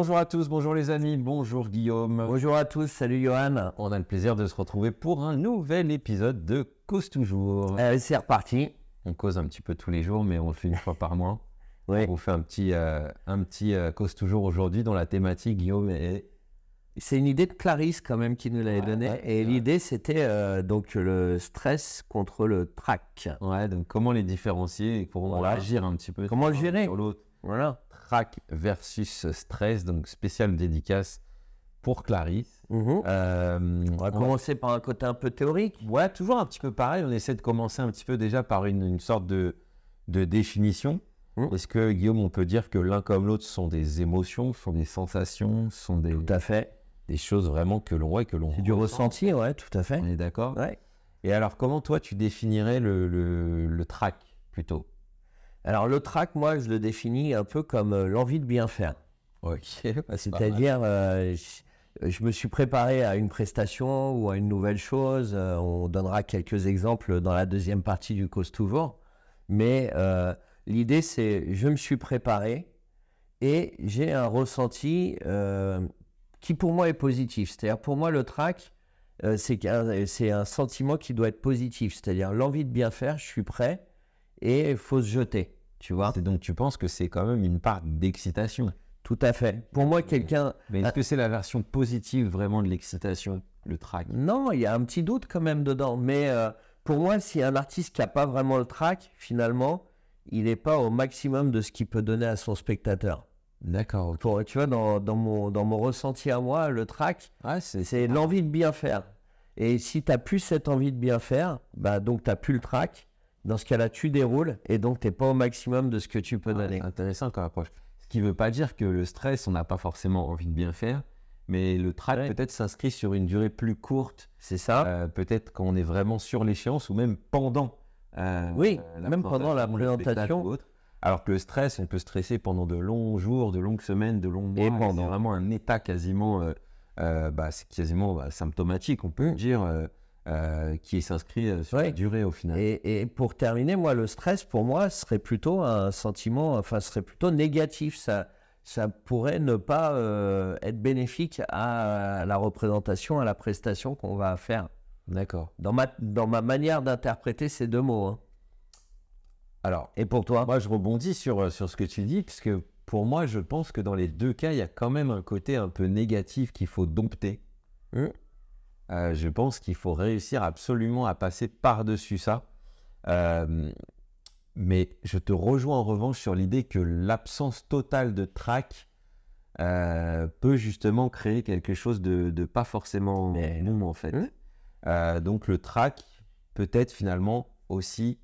Bonjour à tous, bonjour les amis, bonjour Guillaume. Bonjour à tous, salut Johan. On a le plaisir de se retrouver pour un nouvel épisode de Cause Toujours. Eh c'est reparti. On cause un petit peu tous les jours, mais on le fait une fois par mois. On vous fait un petit, euh, un petit euh, Cause Toujours aujourd'hui dont la thématique, Guillaume, est... C'est une idée de Clarisse quand même qui nous l'avait donnée. et l'idée, c'était euh, donc le stress contre le trac. Ouais, donc comment les différencier et comment agir un petit peu Comment le gérer l'autre. Voilà. Track versus Stress, donc spécial dédicace pour Clarisse. Mhm. Euh, on va commencer par un côté un peu théorique. Ouais, toujours un petit peu pareil. On essaie de commencer un petit peu déjà par une, sorte de, définition. Est-ce mhm. que, Guillaume, on peut dire que l'un comme l'autre sont des émotions, sont des sensations, sont des. Tout à fait. Des choses vraiment que l'on voit et que l'on. C'est du ressenti, ouais, tout à fait. On est d'accord Et alors, comment toi, tu définirais le, le, le track plutôt alors, le track, moi, je le définis un peu comme euh, l'envie de bien faire. Ok. C'est-à-dire, euh, euh, je, me suis préparé à une prestation ou à une nouvelle chose. on donnera quelques exemples dans la deuxième partie du Cause Toujours. Mais l'idée, c'est je me suis préparé et j'ai un ressenti qui, pour moi, est positif. C'est-à-dire, pour moi, le track, c'est un sentiment qui doit être positif. C'est-à-dire, l'envie de bien faire, je suis prêt et faut se jeter, tu vois. Donc tu penses que c'est quand même une part d'excitation. Tout à fait. Pour moi, quelqu'un. Mais est-ce que c'est la version positive vraiment de l'excitation, le track Non, il y a un petit doute quand même dedans. Mais euh, pour moi, si un artiste qui n'a pas vraiment le track, finalement, il n'est pas au maximum de ce qu'il peut donner à son spectateur. D'accord. Tu vois, dans, dans, mon, dans mon ressenti à moi, le track, ah, c'est l'envie de bien faire. Et si tu n'as plus cette envie de bien faire, bah, donc tu n'as plus le track. Dans ce cas-là, tu déroules et donc tu n'es pas au maximum de ce que tu peux ah, donner. Intéressant comme approche. Ce qui ne veut pas dire que le stress, on n'a pas forcément envie de bien faire, mais le track peut-être s'inscrit sur une durée plus courte. C'est ça. Euh, peut-être quand on est vraiment sur l'échéance ou même pendant. Euh, oui, euh, même pendant la présentation. Alors que le stress, on peut stresser pendant de longs jours, de longues semaines, de longs mois. Et pendant. vraiment un état quasiment, bah, quasiment bah, symptomatique. On peut mm. dire euh, qui s'inscrit euh, sur la durée au final. Et, pour terminer, moi, le stress, pour moi, serait plutôt un sentiment, enfin, serait plutôt négatif. Ça, ça pourrait ne pas euh, être bénéfique à la représentation, à la prestation qu'on va faire. D'accord. Dans ma, dans ma manière d'interpréter ces deux mots. Hein. Alors, et pour toi Moi, je rebondis sur, sur ce que tu dis, parce que pour moi, je pense que dans les deux cas, il y a quand même un côté un peu négatif qu'il faut dompter. Mmh. Euh, je pense qu'il faut réussir absolument à passer par-dessus ça. Euh, mais je te rejoins en revanche sur l'idée que l'absence totale de track euh, peut justement créer quelque chose de, pas forcément non, en fait. Hein donc le track peut être finalement aussi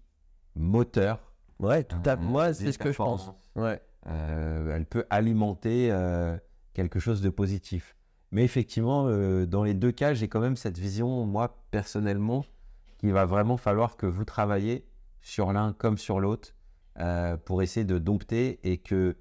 moteur. Ouais, tout à hein, Moi, c'est ce que je pense. Ouais. elle peut alimenter quelque chose de positif. Mais effectivement, euh, dans les deux cas, j'ai quand même cette vision, moi, personnellement, qu'il va vraiment falloir que vous travaillez sur l'un comme sur l'autre euh, pour essayer de dompter et que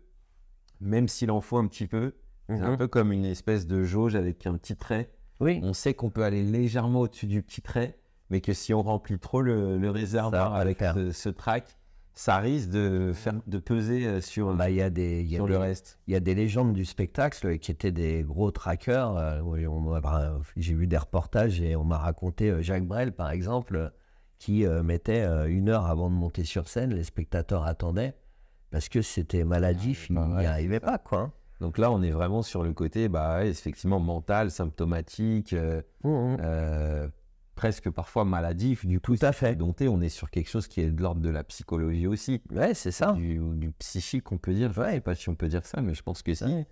même s'il en faut un petit peu, c'est un mhm. peu comme une espèce de jauge avec un petit trait. Oui. On sait qu'on peut aller légèrement au-dessus du petit trait, mais que si on remplit trop le, réservoir avec ce, ce track, ça risque de, faire, de peser sur, le reste. Il y a des légendes du spectacle qui étaient des gros trackers. Euh, bah, j'ai vu des reportages et on m'a raconté euh, Jacques Brel, par exemple, qui euh, mettait une heure avant de monter sur scène. Les spectateurs attendaient parce que c'était maladif, ah, il n'y arrivait pas. quoi. Hein. Donc là, on est vraiment sur le côté, bah, effectivement, mental, symptomatique. Mmh, mmh presque parfois maladif du tout à fait on est sur quelque chose qui est de l'ordre de la psychologie aussi ouais c'est ça du, psychique on peut dire ouais pas si on peut dire ça mais je pense que si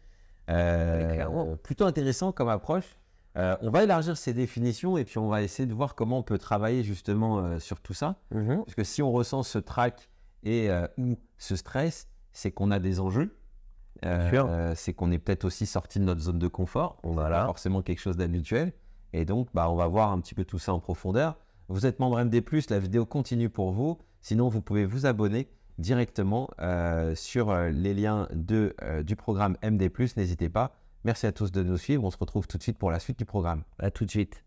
euh, plutôt intéressant comme approche euh, on va élargir ces définitions et puis on va essayer de voir comment on peut travailler justement euh, sur tout ça mm-hmm. parce que si on ressent ce trac et ou ce stress c'est qu'on a des enjeux c'est qu'on est peut-être aussi sorti de notre zone de confort on forcément quelque chose d'habituel et donc, bah, on va voir un petit peu tout ça en profondeur. Vous êtes membre MD, la vidéo continue pour vous. Sinon, vous pouvez vous abonner directement euh, sur euh, les liens de, euh, du programme MD, n'hésitez pas. Merci à tous de nous suivre. On se retrouve tout de suite pour la suite du programme. À tout de suite.